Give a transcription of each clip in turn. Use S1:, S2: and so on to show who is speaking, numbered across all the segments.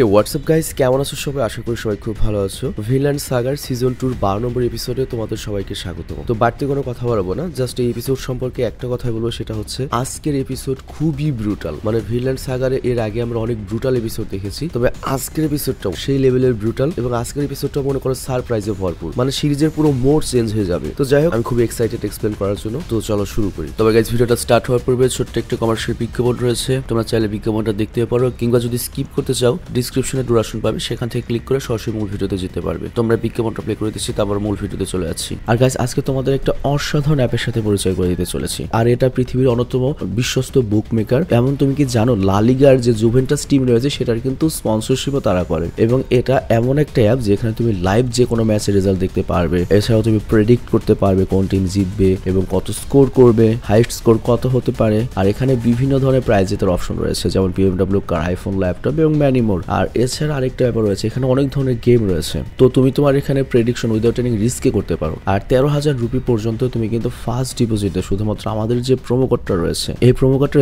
S1: হে WhatsApp guys কেমন আছো সবাই আশা করি সবাই খুব ভালো আছো ভিনল্যান্ড সাগার সিজন টুর বারো নম্বর এপিসোডে তোমাদের সবাইকে স্বাগত তো বাড়তি কোনো কথা বলবো না জাস্ট এই এপিসোড সম্পর্কে একটা কথা বলবো সেটা হচ্ছে আজকের এপিসোড খুবই ব্রুটাল মানে ভিনল্যান্ড সাগারে এর আগে আমরা অনেক ব্রুটাল এপিসোড দেখেছি তবে আজকের এপিসোডটাও সেই লেভেলের ব্রুটাল এবং আজকের এপিসোডটাও মনে করো সারপ্রাইজে ভরপুর মানে সিরিজের পুরো মোড চেঞ্জ হয়ে যাবে তো যাই হোক আমি খুব এক্সাইটেড এক্সপ্লেন করার জন্য তো চলো শুরু করি তবে গাইজ ভিডিওটা স্টার্ট হওয়ার পূর্বে ছোট্ট একটা কমার্শিয়াল বিজ্ঞাপন রয়েছে তোমরা চাইলে বিজ্ঞাপনটা দেখতে পারো কিংবা যদি স্কিপ করতে চাও ডিসক্রিপশনে ডোরেশন পাবে সেখান থেকে ক্লিক করে সরাসরি মূল ভিডিওতে যেতে পারবে তোমরা বিজ্ঞাপনটা প্লে করে দিচ্ছি তারপর মূল ভিডিওতে চলে যাচ্ছি আর গাইজ আজকে তোমাদের একটা অসাধারণ অ্যাপের সাথে পরিচয় করে দিতে চলেছি আর এটা পৃথিবীর অন্যতম বিশ্বস্ত বুক মেকার এমন তুমি কি জানো লালিগার যে জুভেন্টাস টিম রয়েছে সেটার কিন্তু স্পন্সরশিপও তারা করে এবং এটা এমন একটা অ্যাপ যেখানে তুমি লাইভ যে কোনো ম্যাচের রেজাল্ট দেখতে পারবে এছাড়াও তুমি প্রেডিক্ট করতে পারবে কোন টিম জিতবে এবং কত স্কোর করবে হাইস্ট স্কোর কত হতে পারে আর এখানে বিভিন্ন ধরনের প্রাইজ জেতার অপশন রয়েছে যেমন বিএমডাব্লিউ কার আইফোন ল্যাপটপ এবং ম্যানিমোর আর এছাড়া আরেকটা ব্যাপার রয়েছে এখানে অনেক ধরনের গেম রয়েছে তো তুমি তোমার এখানে প্রেডিকশন উইদাউট এনি রিস্কে করতে পারো আর তেরো হাজার রুপি পর্যন্ত তুমি কিন্তু ফার্স্ট ডিপোজিটে শুধুমাত্র আমাদের যে প্রোমো কোডটা রয়েছে এই প্রোমো কোডটা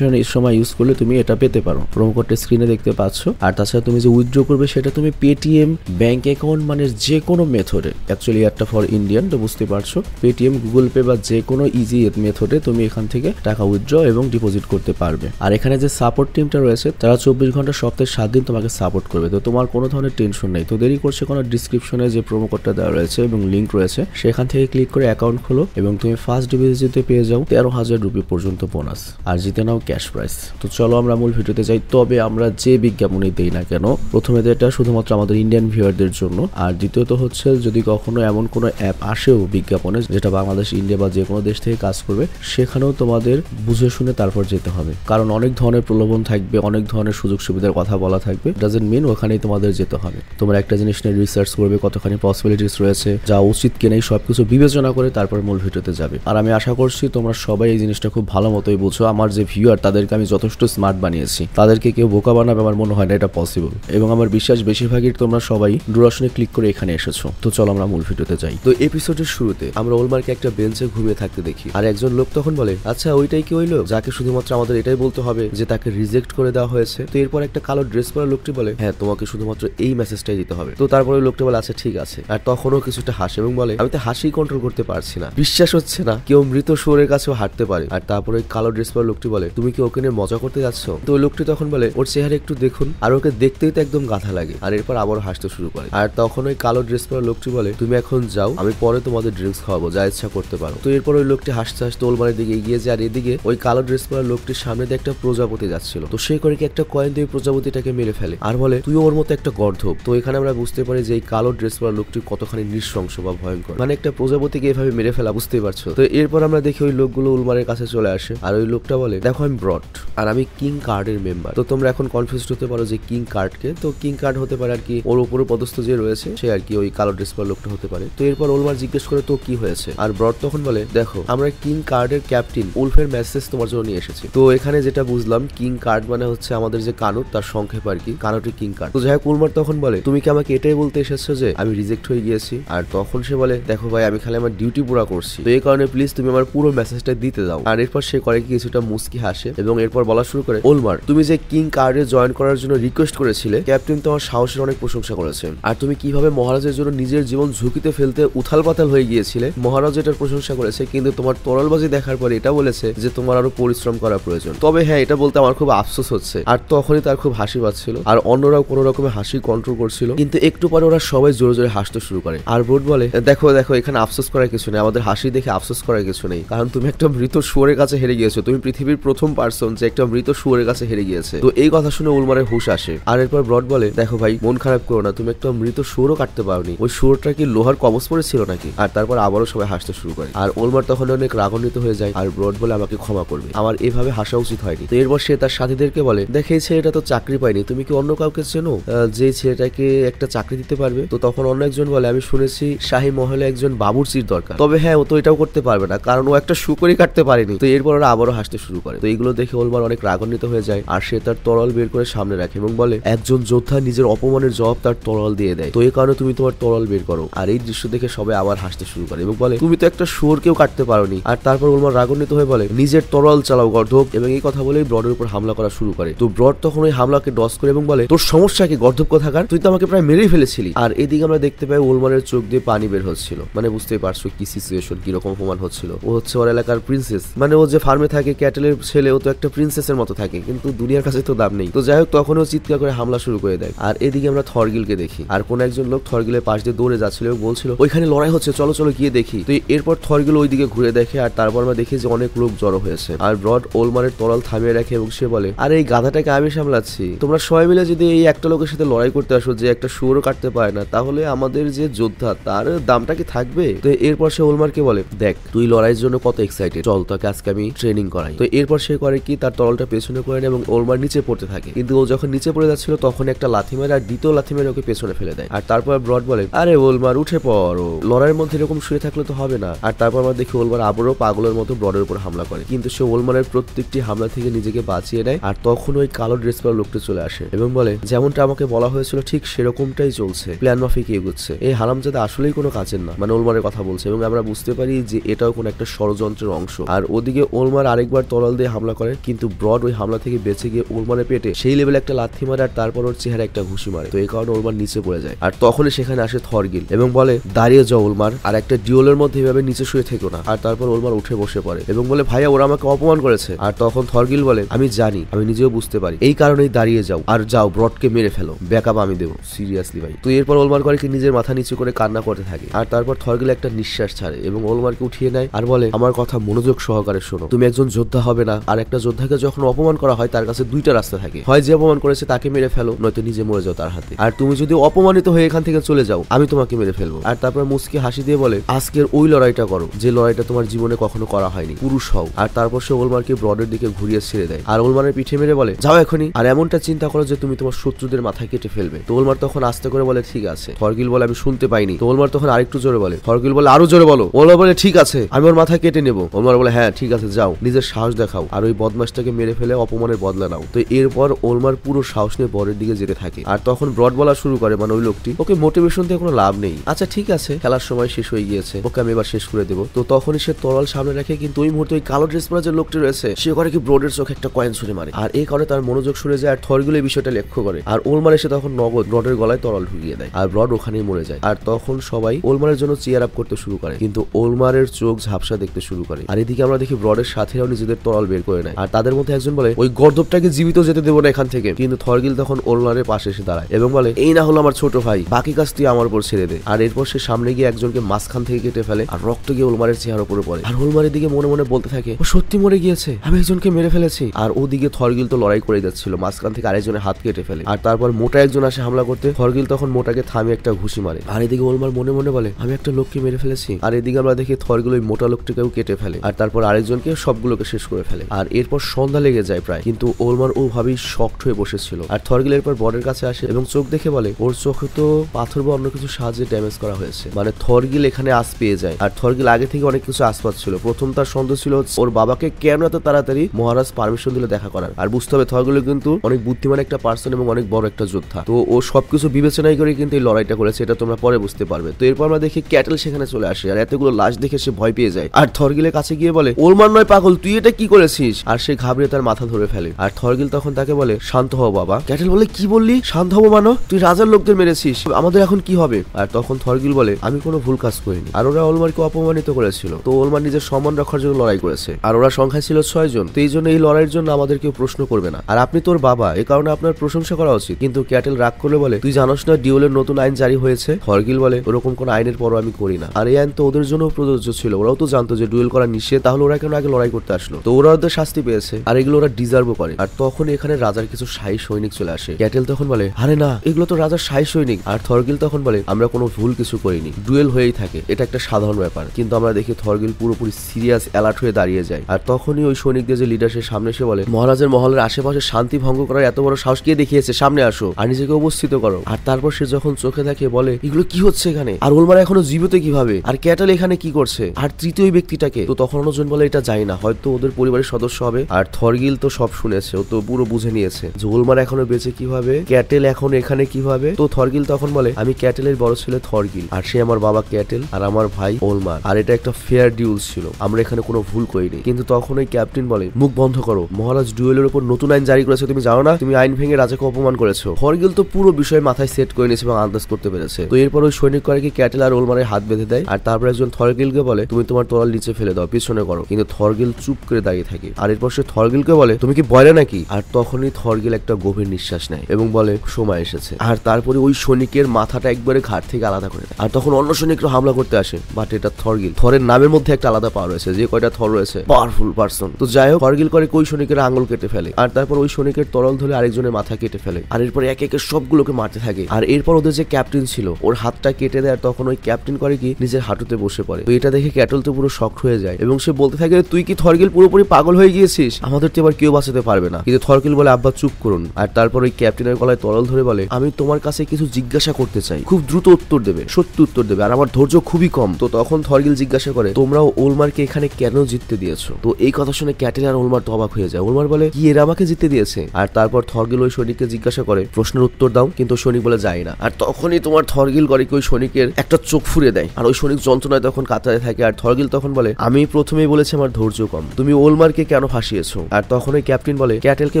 S1: এই সময় ইউজ করলে তুমি এটা পেতে পারো প্রোমো কোডটা স্ক্রিনে দেখতে পাচ্ছ আর তাছাড়া তুমি যে উইথড্র করবে সেটা তুমি পেটিএম ব্যাংক অ্যাকাউন্ট মানে যে কোনো মেথডে অ্যাকচুয়ালি একটা ফর ইন্ডিয়ান তো বুঝতে পারছো পেটিএম গুগল পে বা যে কোনো ইজি মেথডে তুমি এখান থেকে টাকা উইথড্র এবং ডিপোজিট করতে পারবে আর এখানে যে সাপোর্ট টিমটা রয়েছে তারা চব্বিশ ঘন্টা সপ্তাহে সাত দিন তোমাকে তোমাকে সাপোর্ট করবে তো তোমার কোনো ধরনের টেনশন নেই তো দেরি করছে কোনো ডিসক্রিপশনে যে প্রোমো কোডটা দেওয়া রয়েছে এবং লিঙ্ক রয়েছে সেখান থেকে ক্লিক করে অ্যাকাউন্ট খোলো এবং তুমি ফার্স্ট ডিভিজিতে পেয়ে যাও তেরো হাজার রুপি পর্যন্ত বোনাস আর জিতে নাও ক্যাশ প্রাইস তো চলো আমরা মূল ভিডিওতে যাই তবে আমরা যে বিজ্ঞাপনই দেই না কেন প্রথমে তো এটা শুধুমাত্র আমাদের ইন্ডিয়ান ভিউয়ারদের জন্য আর দ্বিতীয়ত হচ্ছে যদি কখনো এমন কোনো অ্যাপ আসেও বিজ্ঞাপনে যেটা বাংলাদেশ ইন্ডিয়া বা যে কোনো দেশ থেকে কাজ করবে সেখানেও তোমাদের বুঝে শুনে তারপর যেতে হবে কারণ অনেক ধরনের প্রলোভন থাকবে অনেক ধরনের সুযোগ সুবিধার কথা বলা থাকবে ডাজেন্ট মিন ওখানেই তোমাদের যেতে হবে তোমরা একটা জিনিস নিয়ে রিসার্চ করবে কতখানি পসিবিলিটিস রয়েছে যা উচিত কিনেই সব কিছু বিবেচনা করে তারপর মূল ভিডিওতে যাবে আর আমি আশা করছি তোমরা সবাই এই জিনিসটা খুব ভালো মতোই বুঝো আমার যে ভিউয়ার তাদেরকে আমি যথেষ্ট স্মার্ট বানিয়েছি তাদেরকে কেউ বোকা বানাবে আমার মনে হয় না এটা পসিবল এবং আমার বিশ্বাস বেশিরভাগই তোমরা সবাই ডুরাশনে ক্লিক করে এখানে এসেছো তো চলো আমরা মূল ভিডিওতে যাই তো এপিসোডের শুরুতে আমরা ওলমার্কে একটা বেঞ্চে ঘুমিয়ে থাকতে দেখি আর একজন লোক তখন বলে আচ্ছা ওইটাই কি ওই যাকে শুধুমাত্র আমাদের এটাই বলতে হবে যে তাকে রিজেক্ট করে দেওয়া হয়েছে তো এরপর একটা কালো ড্রেস পরা লোক লোকটি বলে হ্যাঁ তোমাকে শুধুমাত্র এই মেসেজটাই দিতে হবে তো তারপরে লোকটি বলে আচ্ছা ঠিক আছে আর তখনও কিছুটা হাসে এবং বলে আমি তো হাসি কন্ট্রোল করতে পারছি না বিশ্বাস হচ্ছে না কেউ মৃত শুয়োরের কাছেও হাঁটতে পারে আর তারপরে কালো ড্রেস পরা লোকটি বলে তুমি কি ওকে নিয়ে মজা করতে যাচ্ছ তো লোকটি তখন বলে ওর চেহারে একটু দেখুন আর ওকে দেখতেই তো একদম গাধা লাগে আর এরপর আবার হাসতে শুরু করে আর তখন ওই কালো ড্রেস পরা লোকটি বলে তুমি এখন যাও আমি পরে তোমাদের ড্রিঙ্কস খাওয়াবো যা ইচ্ছা করতে পারো তো এরপর ওই লোকটি হাসতে হাসতে ওলমানের দিকে এগিয়ে যায় আর এদিকে ওই কালো ড্রেস পরা লোকটির সামনে দিয়ে একটা প্রজাপতি যাচ্ছিল তো সে করে কি একটা কয়েন দিয়ে প্রজাপতিটাকে মেরে ফেলে ফেলে আর বলে তুই ওর মতো একটা গর্ধব তো এখানে আমরা বুঝতে পারি যে এই কালো ড্রেস পরা লোকটি কতখানি নৃশংস বা ভয়ঙ্কর মানে একটা প্রজাপতিকে এভাবে মেরে ফেলা বুঝতেই পারছো তো এরপর আমরা দেখি ওই লোকগুলো উলমারের কাছে চলে আসে আর ওই লোকটা বলে দেখো আমি ব্রড আর আমি কিং কার্ডের মেম্বার তো তোমরা এখন কনফিউজ হতে পারো যে কিং কার্ডকে তো কিং কার্ড হতে পারে আর কি ওর উপরে পদস্থ যে রয়েছে সে আর কি ওই কালো ড্রেস পরা লোকটা হতে পারে তো এরপর ওলমার জিজ্ঞেস করে তো কি হয়েছে আর ব্রড তখন বলে দেখো আমরা কিং কার্ডের ক্যাপ্টেন উলফের মেসেজ তোমার জন্য নিয়ে এসেছি তো এখানে যেটা বুঝলাম কিং কার্ড মানে হচ্ছে আমাদের যে কানুর তার সংক্ষেপ আর কি কারোটি কিং কার্ড তো যাই হোক তখন বলে তুমি কি আমাকে এটাই বলতে এসেছো যে আমি রিজেক্ট হয়ে গিয়েছি আর তখন সে বলে দেখো ভাই আমি খালি আমার ডিউটি পুরা করছি তো এই কারণে প্লিজ তুমি আমার পুরো মেসেজটা দিতে দাও আর এরপর সে করে কিছুটা মুস্কি হাসে এবং এরপর বলা শুরু করে ওলমার তুমি যে কিং কার্ডে জয়েন করার জন্য রিকোয়েস্ট করেছিলে ক্যাপ্টেন তোমার সাহসের অনেক প্রশংসা করেছেন আর তুমি কিভাবে মহারাজের জন্য নিজের জীবন ঝুঁকিতে ফেলতে উথাল পাতাল হয়ে গিয়েছিলে মহারাজ এটার প্রশংসা করেছে কিন্তু তোমার তরলবাজি দেখার পরে এটা বলেছে যে তোমার আরো পরিশ্রম করা প্রয়োজন তবে হ্যাঁ এটা বলতে আমার খুব আফসোস হচ্ছে আর তখনই তার খুব হাসি পাচ্ছিল আর অন্যরাও কোনো রকমের হাসি কন্ট্রোল করছিল কিন্তু একটু পরে ওরা সবাই জোরে জোরে হাসতে শুরু করে আর বোর্ড বলে দেখো দেখো এখানে আফসোস করার কিছু নেই আমাদের হাসি দেখে আফসোস করার কিছু নেই কারণ তুমি একটা মৃত শুয়োরের কাছে হেরে গিয়েছো তুমি পৃথিবীর প্রথম পার্সন যে একটা মৃত শুয়োরের কাছে হেরে গিয়েছে তো এই কথা শুনে উলমারের হুশ আসে আর এরপর ব্রড বলে দেখো ভাই মন খারাপ করো না তুমি একটা মৃত শুয়োরও কাটতে পারোনি ওই শুয়োরটা কি লোহার কবচ পড়েছিল নাকি আর তারপর আবারও সবাই হাসতে শুরু করে আর ওলমার তখন অনেক রাগান্বিত হয়ে যায় আর ব্রড বলে আমাকে ক্ষমা করবে আমার এভাবে হাসা উচিত হয়নি তো এরপর সে তার সাথীদেরকে বলে দেখেছে এটা তো চাকরি পায়নি তুমি কি অন্য কাউকে চেনো যে ছেলেটাকে একটা চাকরি দিতে পারবে তো তখন অন্য একজন বলে আমি শুনেছি শাহী মহলে একজন বাবুর্চির দরকার তবে হ্যাঁ ও তো এটাও করতে পারবে না কারণ ও একটা শুকরি কাটতে পারেনি তো এরপর ওরা আবারও হাসতে শুরু করে তো এগুলো দেখে ওলমার অনেক রাগান্বিত হয়ে যায় আর সে তার তরল বের করে সামনে রাখে এবং বলে একজন যোদ্ধা নিজের অপমানের জবাব তার তরল দিয়ে দেয় তো এই কারণে তুমি তোমার তরল বের করো আর এই দৃশ্য দেখে সবাই আবার হাসতে শুরু করে এবং বলে তুমি তো একটা শুয়োরকেও কাটতে পারোনি আর তারপর ওলমার রাগান্বিত হয়ে বলে নিজের তরল চালাও গর্ধব এবং এই কথা বলেই ব্রডের উপর হামলা করা শুরু করে তো ব্রড তখন ওই হামলাকে ডস করে এবং বলে তোর সমস্যা কি গর্ধব কথাকার তুই তো আমাকে প্রায় মেরেই ফেলেছিলি আর এদিকে আমরা দেখতে পাই ওলমারের চোখ দিয়ে পানি বের হচ্ছিল মানে বুঝতেই পারছো কি সিচুয়েশন কিরকম প্রমাণ হচ্ছিল ও হচ্ছে ওর এলাকার প্রিন্সেস মানে ও যে ফার্মে থাকে ক্যাটেলের ছেলে ও তো একটা প্রিন্সেসের মতো থাকে কিন্তু দুনিয়ার কাছে তো দাম নেই তো যাই হোক তখন ও চিৎকার করে হামলা শুরু করে দেয় আর এদিকে আমরা থরগিলকে দেখি আর কোন একজন লোক থরগিলের পাশ দিয়ে দৌড়ে যাচ্ছিল বলছিল ওইখানে লড়াই হচ্ছে চলো চলো গিয়ে দেখি তো এরপর থরগিল ওইদিকে ঘুরে দেখে আর তারপর আমরা দেখি যে অনেক লোক জড়ো হয়েছে আর ব্রড ওলমারের তরল থামিয়ে রাখে এবং সে বলে আর এই গাধাটাকে আমি সামলাচ্ছি তোমরা সবাই মহিলা যদি এই একটা লোকের সাথে লড়াই করতে আসো যে একটা শুয়োরও কাটতে পারে না তাহলে আমাদের যে যোদ্ধা তার দামটা কি থাকবে তো এরপর সে ওলমারকে বলে দেখ তুই লড়াইয়ের জন্য কত এক্সাইটেড চল তোকে আজকে আমি ট্রেনিং করাই তো এরপর সে করে কি তার তরলটা পেছনে করে এবং ওলমার নিচে পড়তে থাকে কিন্তু ও যখন নিচে পড়ে যাচ্ছিল তখন একটা লাথি মেরে আর দ্বিতীয় লাথি মেরে ওকে পেছনে ফেলে দেয় আর তারপর ব্রড বলে আরে ওলমার উঠে পর ও লড়াইয়ের মধ্যে এরকম শুয়ে থাকলে তো হবে না আর তারপর আমরা দেখি ওলমার আবারও পাগলের মতো ব্রডের উপর হামলা করে কিন্তু সে ওলমারের প্রত্যেকটি হামলা থেকে নিজেকে বাঁচিয়ে নেয় আর তখন ওই কালো ড্রেস পরা লোকটা চলে আসে এবং আলম বলে যেমনটা আমাকে বলা হয়েছিল ঠিক সেরকমটাই চলছে প্ল্যান মাফিক এগোচ্ছে এই হারামজাদা আসলেই কোনো কাজের না মানে ওলমারের কথা বলছে এবং আমরা বুঝতে পারি যে এটাও কোনো একটা ষড়যন্ত্রের অংশ আর ওদিকে ওলমার আরেকবার তরল দিয়ে হামলা করে কিন্তু ব্রড ওই হামলা থেকে বেঁচে গিয়ে ওলমারের পেটে সেই লেভেল একটা লাথি মারে আর তারপর ওর চেহারা একটা ঘুষি মারে তো এই কারণে ওলমার নিচে পড়ে যায় আর তখনই সেখানে আসে থরগিল এবং বলে দাঁড়িয়ে যাও ওলমার আর একটা ডিওলের মধ্যে এভাবে নিচে শুয়ে থেকো না আর তারপর ওলমার উঠে বসে পড়ে এবং বলে ভাইয়া ওরা আমাকে অপমান করেছে আর তখন থরগিল বলে আমি জানি আমি নিজেও বুঝতে পারি এই কারণেই দাঁড়িয়ে যাও আর যাও ব্রডকে মেরে ফেলো ব্যাকআপ আমি দেবো সিরিয়াসলি ভাই তো এরপর ওলমার করে নিজের মাথা নিচু করে কান্না করতে থাকে আর তারপর থরগেল একটা নিঃশ্বাস ছাড়ে এবং ওলমারকে উঠিয়ে নেয় আর বলে আমার কথা মনোযোগ সহকারে শোনো তুমি একজন যোদ্ধা হবে না আর একটা যোদ্ধাকে যখন অপমান করা হয় তার কাছে দুইটা রাস্তা থাকে হয় যে অপমান করেছে তাকে মেরে ফেলো নয়তো নিজে মরে যাও তার হাতে আর তুমি যদি অপমানিত হয়ে এখান থেকে চলে যাও আমি তোমাকে মেরে ফেলবো আর তারপর মুসকি হাসি দিয়ে বলে আজকের ওই লড়াইটা করো যে লড়াইটা তোমার জীবনে কখনো করা হয়নি পুরুষ হও আর তারপর সে ওলমারকে ব্রডের দিকে ঘুরিয়ে ছেড়ে দেয় আর ওলমারের পিঠে মেরে বলে যাও এখনই আর এমনটা চিন্তা করো যে তুমি তোমার শত্রুদের মাথায় কেটে ফেলবে তোলমার তখন আস্তে করে বলে ঠিক আছে হরগিল বলে আমি শুনতে পাইনি তোলমার তখন আরেকটু জোরে বলে হরগিল বলে আরো জোরে বলো ওলমার বলে ঠিক আছে আমি ওর মাথা কেটে নেবো ওলমার বলে হ্যাঁ ঠিক আছে যাও নিজের সাহস দেখাও আর ওই বদমাসটাকে মেরে ফেলে অপমানের বদলা নাও তো এরপর ওলমার পুরো সাহস নিয়ে বরের দিকে যেতে থাকে আর তখন ব্রড বলা শুরু করে মানে ওই লোকটি ওকে মোটিভেশন দিয়ে কোনো লাভ নেই আচ্ছা ঠিক আছে খেলার সময় শেষ হয়ে গিয়েছে ওকে আমি এবার শেষ করে দেবো তো তখনই সে তরল সামনে রাখে কিন্তু ওই মুহূর্তে ওই কালো ড্রেস পরা যে লোকটি রয়েছে সে করে কি ব্রডের চোখে একটা কয়েন ছুড়ে মারে আর এই কারণে তার মনোযোগ সরে যায় আর থরগুলো বিষয়টা সেটা লক্ষ্য করে আর ওলমার এসে তখন নগদ রডের গলায় তরল ঢুকিয়ে দেয় আর রড ওখানেই মরে যায় আর তখন সবাই ওলমারের জন্য চেয়ার আপ করতে শুরু করে কিন্তু ওলমারের চোখ ঝাপসা দেখতে শুরু করে আর এদিকে আমরা দেখি রডের সাথেও নিজেদের তরল বের করে নেয় আর তাদের মধ্যে একজন বলে ওই গর্দবটাকে জীবিত যেতে দেবো না এখান থেকে কিন্তু থরগিল তখন ওলমারের পাশে এসে দাঁড়ায় এবং বলে এই না হলো আমার ছোট ভাই বাকি কাজ তুই আমার উপর ছেড়ে দে আর এরপর সে সামনে গিয়ে একজনকে মাঝখান থেকে কেটে ফেলে আর রক্ত গিয়ে ওলমারের চেহারা উপরে পড়ে আর ওলমারের দিকে মনে মনে বলতে থাকে ও সত্যি মরে গিয়েছে আমি একজনকে মেরে ফেলেছি আর ওদিকে থরগিল তো লড়াই করে যাচ্ছিল মাঝখান থেকে আরেকজনের হাত হাত কেটে ফেলে আর তারপর মোটা একজন আসে হামলা করতে খরগিল তখন মোটাকে থামে একটা ঘুষি মারে আর এদিকে ওলমার মনে মনে বলে আমি একটা লোককে মেরে ফেলেছি আর এদিকে আমরা দেখি থরগুলো ওই মোটা লোকটিকেও কেটে ফেলে আর তারপর আরেকজনকে সবগুলোকে শেষ করে ফেলে আর এরপর সন্ধ্যা লেগে যায় প্রায় কিন্তু ওলমার ওভাবেই শক্ট হয়ে বসেছিল আর থরগিল এরপর বর্ডের কাছে আসে এবং চোখ দেখে বলে ওর চোখে তো পাথর বা অন্য কিছু সাহায্যে ড্যামেজ করা হয়েছে মানে থরগিল এখানে আস পেয়ে যায় আর থরগিল আগে থেকে অনেক কিছু আসপাস ছিল প্রথম তার সন্দেহ ছিল ওর বাবাকে কেন এত তাড়াতাড়ি মহারাজ পারমিশন দিলে দেখা করার আর বুঝতে হবে থরগুলো কিন্তু অনেক বুদ্ধিমান একটা পার্সন এবং অনেক বড় একটা যোদ্ধা তো ও সবকিছু বিবেচনায় করে কিন্তু এই লড়াইটা করেছে এটা তোমরা পরে বুঝতে পারবে তো এরপর আমরা দেখি ক্যাটেল সেখানে চলে আসে আর এতগুলো লাশ দেখে সে ভয় পেয়ে যায় আর থরগিলের কাছে গিয়ে বলে ওর মান নয় পাগল তুই এটা কি করেছিস আর সে ঘাবড়ে তার মাথা ধরে ফেলে আর থরগিল তখন তাকে বলে শান্ত হও বাবা ক্যাটেল বলে কি বললি শান্ত হবো মানো তুই রাজার লোকদের মেরেছিস আমাদের এখন কি হবে আর তখন থরগিল বলে আমি কোনো ভুল কাজ করিনি আর ওরা ওলমারকে অপমানিত করেছিল তো ওলমার নিজের সম্মান রাখার জন্য লড়াই করেছে আর ওরা সংখ্যা ছিল ছয় জন তো এই জন্য এই লড়াইয়ের জন্য আমাদের কেউ প্রশ্ন করবে না আর আপনি তোর বাবা এ কারণে আপনার প্রশংসা করা উচিত কিন্তু ক্যাটেল রাগ করলে বলে তুই জানোস না ডিওলের নতুন আইন জারি হয়েছে হরগিল বলে ওরকম কোন আইনের পর আমি করি না আর এই আইন তো ওদের জন্য প্রযোজ্য ছিল ওরাও তো জানতো যে ডুয়েল করা নিষেধ তাহলে ওরা কেন আগে লড়াই করতে আসলো তো ওরা ওদের শাস্তি পেয়েছে আর এগুলো ওরা ডিজার্ভ করে আর তখন এখানে রাজার কিছু সাই সৈনিক চলে আসে ক্যাটেল তখন বলে আরে না এগুলো তো রাজার সাই সৈনিক আর থরগিল তখন বলে আমরা কোনো ভুল কিছু করিনি ডুয়েল হয়েই থাকে এটা একটা সাধারণ ব্যাপার কিন্তু আমরা দেখি থরগিল পুরোপুরি সিরিয়াস অ্যালার্ট হয়ে দাঁড়িয়ে যায় আর তখনই ওই সৈনিকদের যে লিডার সে সামনে এসে বলে মহারাজের মহলের আশেপাশে শান্তি ভঙ্গ করার এত বড় সাহস কে দেখিয়েছে সামনে আসো আর নিজেকে অবস্থিত করো আর তারপর সে যখন চোখে থাকে বলে এগুলো কি হচ্ছে এখানে আর ওলমারা এখনো জীবিত কিভাবে আর ক্যাটাল এখানে কি করছে আর তৃতীয় ব্যক্তিটাকে তো তখন অনজন বলে এটা যায় না হয়তো ওদের পরিবারের সদস্য হবে আর থরগিল তো সব শুনেছে ও তো পুরো বুঝে নিয়েছে যে ওলমারা এখনো বেঁচে কিভাবে ক্যাটেল এখন এখানে কিভাবে তো থরগিল তখন বলে আমি ক্যাটেলের বড় ছেলে থরগিল আর সে আমার বাবা ক্যাটেল আর আমার ভাই ওলমার আর এটা একটা ফেয়ার ডিউল ছিল আমরা এখানে কোনো ভুল করিনি কিন্তু তখন ওই ক্যাপ্টেন বলে মুখ বন্ধ করো মহারাজ ডুয়েলের উপর নতুন আইন জারি করেছে তুমি জানো না তুমি আইন ভেঙে রাজাকে অপমান করেছো হরগিল তো পুরো বিষয় মাথায় সেট করে নিয়েছে এবং আন্দাজ করতে পেরেছে তো এরপর ওই সৈনিক কয়েকটি ক্যাটেল আর ওলমারের হাত বেঁধে দেয় আর তারপর একজন থরগিলকে বলে তুমি তোমার তোলার নিচে ফেলে দাও পিছনে করো কিন্তু থরগিল চুপ করে দাঁড়িয়ে থাকে আর এরপর সে থরগিলকে বলে তুমি কি বলে নাকি আর তখনই থরগিল একটা গভীর নিঃশ্বাস নেয় এবং বলে সময় এসেছে আর তারপরে ওই সৈনিকের মাথাটা একবারে ঘাট থেকে আলাদা করে দেয় আর তখন অন্য সৈনিকরা হামলা করতে আসে বাট এটা থরগিল থরের নামের মধ্যে একটা আলাদা পাওয়া রয়েছে যে কয়টা থর রয়েছে পাওয়ারফুল পার্সন তো যাই হোক থরগিল করে কই সৈনিকের আঙুল কেটে ফেলে আর তারপর ওই সৈনিকের তরল ধরে আরেকজনের মাথা মাথা কেটে ফেলে আর এরপর একে একে সবগুলোকে মারতে থাকে আর এরপর ওদের যে ক্যাপ্টেন ছিল ওর হাতটা কেটে দেয় তখন ওই ক্যাপ্টেন করে কি নিজের হাঁটুতে বসে পড়ে তো এটা দেখে ক্যাটল তো পুরো শক হয়ে যায় এবং সে বলতে থাকে তুই কি থরগিল পুরোপুরি পাগল হয়ে গিয়েছিস আমাদের তো এবার কেউ বাঁচাতে পারবে না কিন্তু থরগিল বলে আব্বা চুপ করুন আর তারপর ওই ক্যাপ্টেনের গলায় তরল ধরে বলে আমি তোমার কাছে কিছু জিজ্ঞাসা করতে চাই খুব দ্রুত উত্তর দেবে সত্যি উত্তর দেবে আর আমার ধৈর্য খুবই কম তো তখন থরগিল জিজ্ঞাসা করে তোমরাও ওলমারকে এখানে কেন জিততে দিয়েছো তো এই কথা শুনে ক্যাটেল আর ওলমার তো অবাক হয়ে যায় ওলমার বলে কি এরা আমাকে জিততে দিয়েছে আর তারপর থরগিল হয়ে সৈনিককে জিজ্ঞাসা করে প্রশ্নের উত্তর দাও কিন্তু সৈনিক বলে যায় না আর তখনই তোমার থরগিল গরিকে ওই সৈনিকের একটা চোখ ফুরে দেয় আর ওই সৈনিক যন্ত্রণায় তখন কাতারে থাকে আর থরগিল তখন বলে আমি প্রথমেই বলেছি আমার ধৈর্য কম তুমি ওলমার্কে কেন ফাঁসিয়েছো আর তখন ওই ক্যাপ্টেন বলে ক্যাটেলকে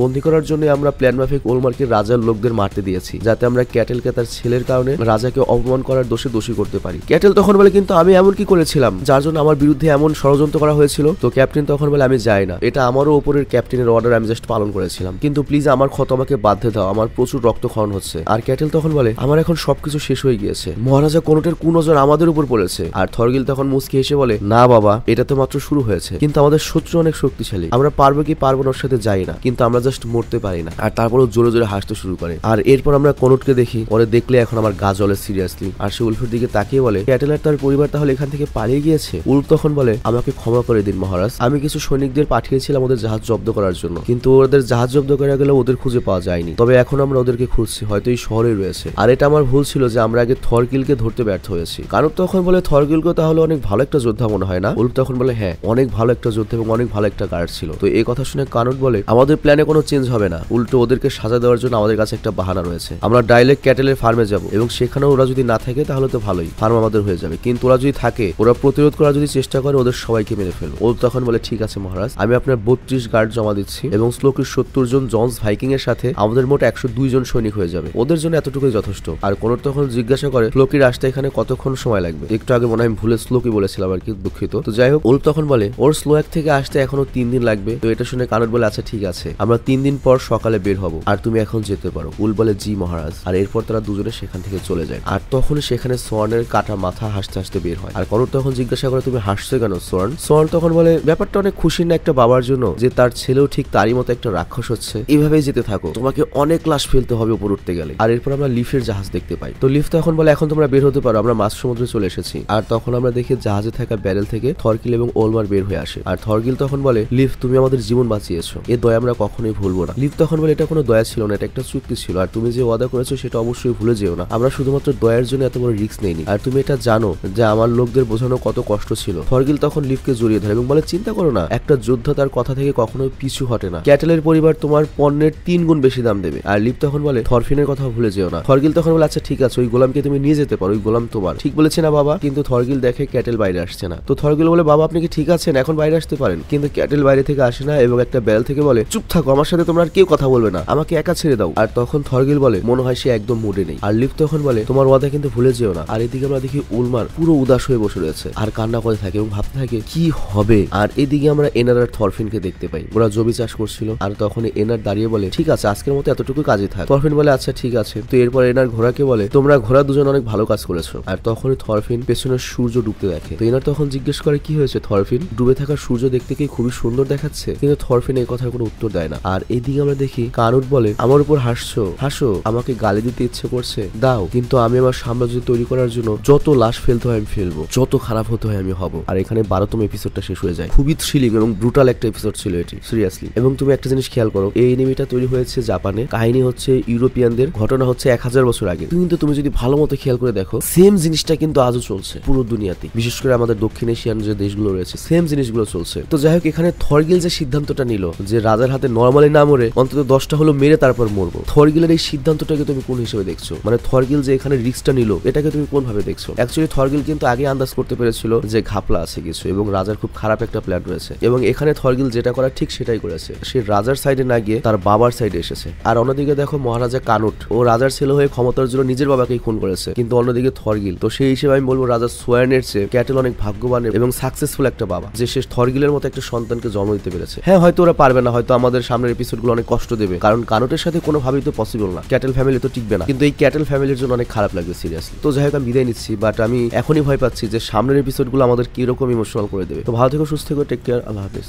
S1: বন্দী করার জন্য আমরা প্ল্যান মাফিক ওলমার্কে রাজার লোকদের মারতে দিয়েছি যাতে আমরা ক্যাটেলকে তার ছেলের কারণে রাজাকে অপমান করার দোষে দোষী করতে পারি ক্যাটেল তখন বলে কিন্তু আমি এমন কি করেছিলাম যার জন্য আমার বিরুদ্ধে এমন ষড়যন্ত্র করা হয়েছিল তো ক্যাপ্টেন তখন বলে আমি যাই না এটা আমারও ওপরের ক্যাপ্টেনের অর্ডার আমি জাস্ট পালন করেছিলাম কিন্তু প্লিজ আমার ক্ষত আমাকে বাঁধতে দাও আমার প্রচুর রক্তক্ষরণ হচ্ছে আর ক্যাটেল তখন বলে আমার এখন সবকিছু শেষ হয়ে গিয়েছে মহারাজা কোন নজর আমাদের উপর পড়েছে আর থরগিল তখন মুসকি এসে বলে না বাবা এটা তো মাত্র শুরু হয়েছে কিন্তু আমাদের শত্রু অনেক শক্তিশালী আমরা পারবো কি পারবো না ওর সাথে যাই না কিন্তু আমরা জাস্ট মরতে পারি না আর তারপরও জোরে জোরে হাসতে শুরু করে আর এরপর আমরা কোনটকে দেখি পরে দেখলে এখন আমার গা জলে সিরিয়াসলি আর সে উল্ফের দিকে তাকিয়ে বলে ক্যাটেল আর তার পরিবার তাহলে এখান থেকে পালিয়ে গিয়েছে উল্ফ তখন বলে আমাকে ক্ষমা করে দিন মহারাজ আমি কিছু সৈনিকদের পাঠিয়েছিলাম ওদের জাহাজ জব্দ করার জন্য কিন্তু ওদের জাহাজ জব্দ করা গেলে ওদের খুঁজে পাওয়া পাওয়া যায়নি তবে এখন আমরা ওদেরকে খুঁজছি হয়তো এই শহরে রয়েছে আর এটা আমার ভুল ছিল যে আমরা আগে থরকিলকে ধরতে ব্যর্থ হয়েছি কারণ তখন বলে থরকিলকে তাহলে অনেক ভালো একটা যোদ্ধা মনে হয় না উল্প তখন বলে হ্যাঁ অনেক ভালো একটা যোদ্ধা এবং অনেক ভালো একটা গার্ড ছিল তো এই কথা শুনে কানুট বলে আমাদের প্ল্যানে কোনো চেঞ্জ হবে না উল্টো ওদেরকে সাজা দেওয়ার জন্য আমাদের কাছে একটা বাহানা রয়েছে আমরা ডাইলেক্ট ক্যাটেলের ফার্মে যাব এবং সেখানেও ওরা যদি না থাকে তাহলে তো ভালোই ফার্ম আমাদের হয়ে যাবে কিন্তু ওরা যদি থাকে ওরা প্রতিরোধ করার যদি চেষ্টা করে ওদের সবাইকে মেরে ফেলবে ও তখন বলে ঠিক আছে মহারাজ আমি আপনার বত্রিশ গার্ড জমা দিচ্ছি এবং শ্লোকের সত্তর জন জন্স ভাইকিং এর সাথে সাথে আমাদের মোট একশো জন সৈনিক হয়ে যাবে ওদের জন্য এতটুকুই যথেষ্ট আর কোন তখন জিজ্ঞাসা করে ফ্লোকির আসতে এখানে কতক্ষণ সময় লাগবে একটু আগে মনে হয় ভুলে স্লোকি বলেছিলাম আর কি দুঃখিত তো যাই হোক ওল্প তখন বলে ওর এক থেকে আসতে এখনো তিন দিন লাগবে তো এটা শুনে কানট বলে আচ্ছা ঠিক আছে আমরা তিন দিন পর সকালে বের হব আর তুমি এখন যেতে পারো উল বলে জি মহারাজ আর এরপর তারা দুজনে সেখান থেকে চলে যায় আর তখন সেখানে সোয়ানের কাটা মাথা হাসতে হাসতে বের হয় আর কনক তখন জিজ্ঞাসা করে তুমি হাসছো কেন সোয়ান সোয়ান তখন বলে ব্যাপারটা অনেক খুশি না একটা বাবার জন্য যে তার ছেলেও ঠিক তারই মতো একটা রাক্ষস হচ্ছে এইভাবেই যেতে থাকো তোমাকে অনেক লাশ ফেলতে হবে উপর উঠতে গেলে আর এরপর আমরা লিফের জাহাজ দেখতে পাই তো লিফ তখন বলে এখন তোমরা বের হতে পারো আমরা মাছ সমুদ্রে চলে এসেছি আর তখন আমরা দেখি জাহাজে থাকা ব্যারেল থেকে থরকিল এবং ওলমার বের হয়ে আসে আর থরকিল তখন বলে লিফ তুমি আমাদের জীবন বাঁচিয়েছো এ দয়া আমরা কখনোই ভুলবো না লিফ তখন বলে এটা কোনো দয়া ছিল না এটা একটা চুক্তি ছিল আর তুমি যে ওয়াদা করেছো সেটা অবশ্যই ভুলে যেও না আমরা শুধুমাত্র দয়ার জন্য এত বড় রিস্ক নেইনি আর তুমি এটা জানো যে আমার লোকদের বোঝানো কত কষ্ট ছিল থরগিল তখন লিফকে জড়িয়ে ধরে এবং বলে চিন্তা করো না একটা যোদ্ধা তার কথা থেকে কখনো পিছু হটে না ক্যাটেলের পরিবার তোমার পণ্যের তিন গুণ বেশি দাম দেবে আর লিপ তখন বলে থরফিনের কথা ভুলে যেও না থরগিল তখন বলে আচ্ছা ঠিক আছে ওই গোলামকে তুমি নিয়ে যেতে পারো ওই গোলাম তোমার ঠিক বলেছে না বাবা কিন্তু থরগিল দেখে ক্যাটেল বাইরে আসছে না তো থরগিল বলে বাবা আপনি কি ঠিক আছেন এখন বাইরে আসতে পারেন কিন্তু ক্যাটেল বাইরে থেকে আসে না এবং একটা ব্যাল থেকে বলে চুপ থাকো আমার সাথে তোমার কেউ কথা বলবে না আমাকে একা ছেড়ে দাও আর তখন থরগিল বলে মনে হয় সে একদম মুডে নেই আর লিপ তখন বলে তোমার ওয়াদা কিন্তু ভুলে যেও না আর এদিকে আমরা দেখি উলমার পুরো উদাস হয়ে বসে রয়েছে আর কান্না করে থাকে এবং ভাবতে থাকে কি হবে আর এদিকে আমরা এনার আর থরফিনকে দেখতে পাই ওরা জমি চাষ করছিল আর তখন এনার দাঁড়িয়ে বলে ঠিক আছে আজকের মতো এতটুকু কাজে থাকে থরফিন বলে আচ্ছা ঠিক আছে তো এরপর এনার ঘোড়াকে বলে তোমরা ঘোড়া দুজন অনেক ভালো কাজ করেছো আর তখনই থরফিন পেছনের সূর্য ডুবতে দেখে তো এনার তখন জিজ্ঞেস করে কি হয়েছে থরফিন ডুবে থাকা সূর্য দেখতে কি খুবই সুন্দর দেখাচ্ছে কিন্তু থরফিন এই কথার কোনো উত্তর দেয় না আর এদিকে আমরা দেখি কানুট বলে আমার উপর হাসছো হাসো আমাকে গালি দিতে ইচ্ছে করছে দাও কিন্তু আমি আমার সাম্রাজ্য তৈরি করার জন্য যত লাশ ফেলতে হয় আমি ফেলবো যত খারাপ হতে হয় আমি হব আর এখানে বারোতম এপিসোডটা শেষ হয়ে যায় খুবই থ্রিলিং এবং ব্রুটাল একটা এপিসোড ছিল এটি সিরিয়াসলি এবং তুমি একটা জিনিস খেয়াল করো এই এনিমিটা তৈরি হয়েছে জাপানে কাহিনী হচ্ছে ইউরোপিয়ানদের ঘটনা হচ্ছে এক হাজার বছর আগে কিন্তু তুমি যদি ভালো মতো খেয়াল করে দেখো সেম জিনিসটা কিন্তু আজও চলছে পুরো দুনিয়াতে বিশেষ করে আমাদের দক্ষিণ এশিয়ান যে দেশগুলো রয়েছে সেম জিনিসগুলো চলছে তো যাই হোক এখানে থর্গিল যে সিদ্ধান্তটা নিল যে রাজার হাতে নর্মালি না মরে অন্তত দশটা হলো মেরে তারপর মরবো থরগিলের এই সিদ্ধান্তটাকে তুমি কোন হিসেবে দেখছো মানে থর্গিল যে এখানে রিক্সটা নিল এটাকে তুমি কোন ভাবে দেখছো অ্যাকচুয়ালি থর্গিল কিন্তু আগে আন্দাজ করতে পেরেছিল যে ঘাপলা আছে কিছু এবং রাজার খুব খারাপ একটা প্ল্যান রয়েছে এবং এখানে থর্গিল যেটা করা ঠিক সেটাই করেছে সে রাজার সাইডে না গিয়ে তার বাবার সাইডে এসেছে করেছে আর অন্যদিকে দেখো মহারাজা কানুট ও রাজার ছেলে হয়ে ক্ষমতার জন্য নিজের বাবাকেই খুন করেছে কিন্তু অন্যদিকে থরগিল তো সেই হিসেবে আমি বলবো রাজা সোয়ানের চেয়ে ক্যাটেল অনেক ভাগ্যবান এবং সাকসেসফুল একটা বাবা যে সে থরগিলের মতো একটা সন্তানকে জন্ম দিতে পেরেছে হ্যাঁ হয়তো ওরা পারবে না হয়তো আমাদের সামনের এপিসোডগুলো অনেক কষ্ট দেবে কারণ কানুটের সাথে কোনোভাবেই তো পসিবল না ক্যাটেল ফ্যামিলি তো টিকবে না কিন্তু এই ক্যাটেল ফ্যামিলির জন্য অনেক খারাপ লাগবে সিরিয়াসলি তো যাই হোক আমি বিদায় নিচ্ছি বাট আমি এখনই ভয় পাচ্ছি যে সামনের এপিসোডগুলো আমাদের কিরকম ইমোশনাল করে দেবে তো ভালো থেকে সুস্থ থেকে টেক কেয়ার আল্লাহ হাফিজ